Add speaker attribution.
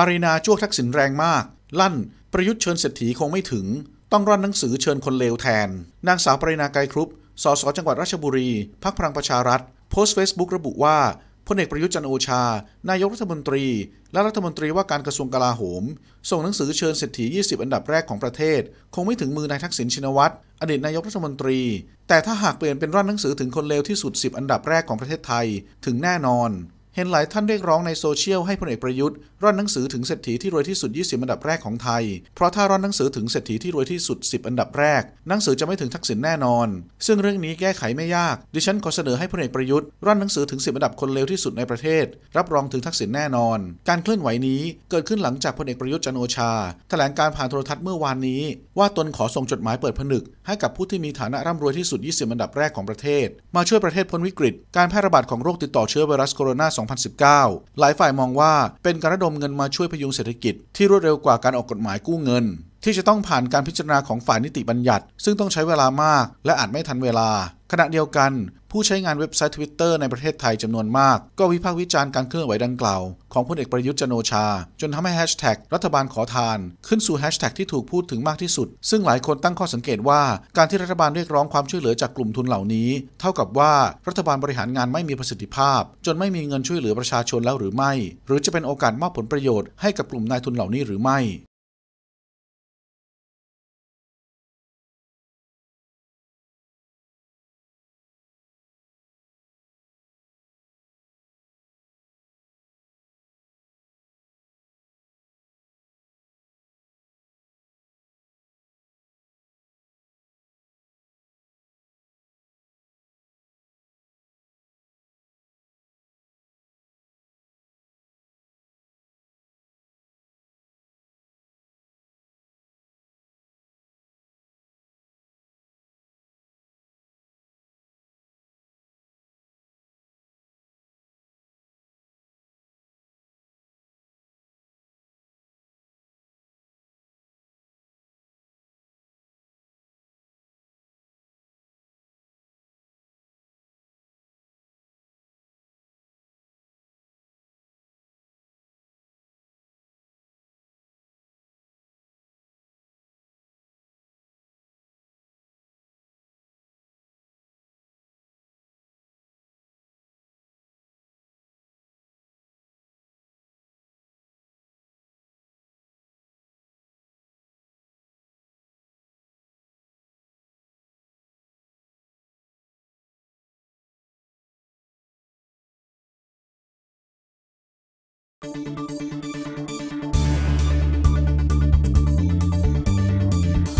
Speaker 1: ปรินาจ้วงทักษิณแรงมาก ลั่น ประยุทธ์เชิญเศรษฐีคงไม่ถึง ต้องร่อนหนังสือเชิญคนเลวแทน นางสาวปรินาไกรครุปสสจังหวัดราชบุรี พักพลังประชารัฐ โพสต์เฟซบุ๊กระบุว่า พลเอกประยุทธ์จันโอชา นายกรัฐมนตรี และรัฐมนตรีว่าการกระทรวงกลาโหม ส่งหนังสือเชิญเศรษฐี 20 อันดับแรกของประเทศ คงไม่ถึงมือนายทักษิณชินวัตรอดีตนายกรัฐมนตรี แต่ถ้าหากเปลี่ยนเป็นร่อนหนังสือถึงคนเลวที่สุด 10 อันดับแรกของประเทศไทย ถึงแน่นอนเห็นหลายท่านเรียกร้องในโซเชียลให้พลเอกประยุทธ์ร่อนหนังสือถึงเศรษฐีที่รวยที่สุด 20 อันดับแรกของไทย เพราะถ้าร่อนหนังสือถึงเศรษฐีที่รวยที่สุด 10 อันดับแรกหนังสือจะไม่ถึงทักษิณแน่นอน ซึ่งเรื่องนี้แก้ไขไม่ยากดิฉันขอเสนอให้พลเอกประยุทธ์ร่อนหนังสือถึง 10 อันดับคนเลวที่สุดในประเทศ รับรองถึงทักษิณแน่นอน การเคลื่อนไหวนี้ เกิดขึ้นหลังจากพลเอกประยุทธ์จันโอชา แถลงการผ่านโทรทัศน์เมื่อวานนี้ ว่าตนขอส่งจดหมายเปิดผนึก ให้กับผู้ที่มีฐานะร่ำรวยที่สุด 20 อันดับแรกของประเทศ มาช่วยประเทศพ้นวิกฤต การแพร่ระบาดของโรคติดต่อเชื้อไวรัสโคโรนา2019 หลายฝ่ายมองว่าเป็นการระดมเงินมาช่วยพยุงเศรษฐกิจที่รวดเร็วกว่าการออกกฎหมายกู้เงินที่จะต้องผ่านการพิจารณาของฝ่ายนิติบัญญัติ ซึ่งต้องใช้เวลามาก และอาจไม่ทันเวลา ขณะเดียวกัน ผู้ใช้งานเว็บไซต์ Twitter ในประเทศไทยจำนวนมาก ก็วิพากษ์วิจารณ์การเคลื่อนไหวดังกล่าวของพลเอกประยุทธ์จันโอชา จนทำให้แฮชแท็กรัฐบาลขอทาน ขึ้นสู่แฮชแท็กที่ถูกพูดถึงมากที่สุด ซึ่งหลายคนตั้งข้อสังเกตว่า การที่รัฐบาลเรียกร้องความช่วยเหลือจากกลุ่มทุนเหล่านี้ เท่ากับว่ารัฐบาลบริหารงานไม่มีประสิทธิภาพ จนไม่มีเงินช่วยเหลือประชาชนแล้วหรือไม่ หรือจะเป็นโอกาสมอบผลประโยชน์ให้กับกลุ่มนายทุนเหล่านี้หรือไม่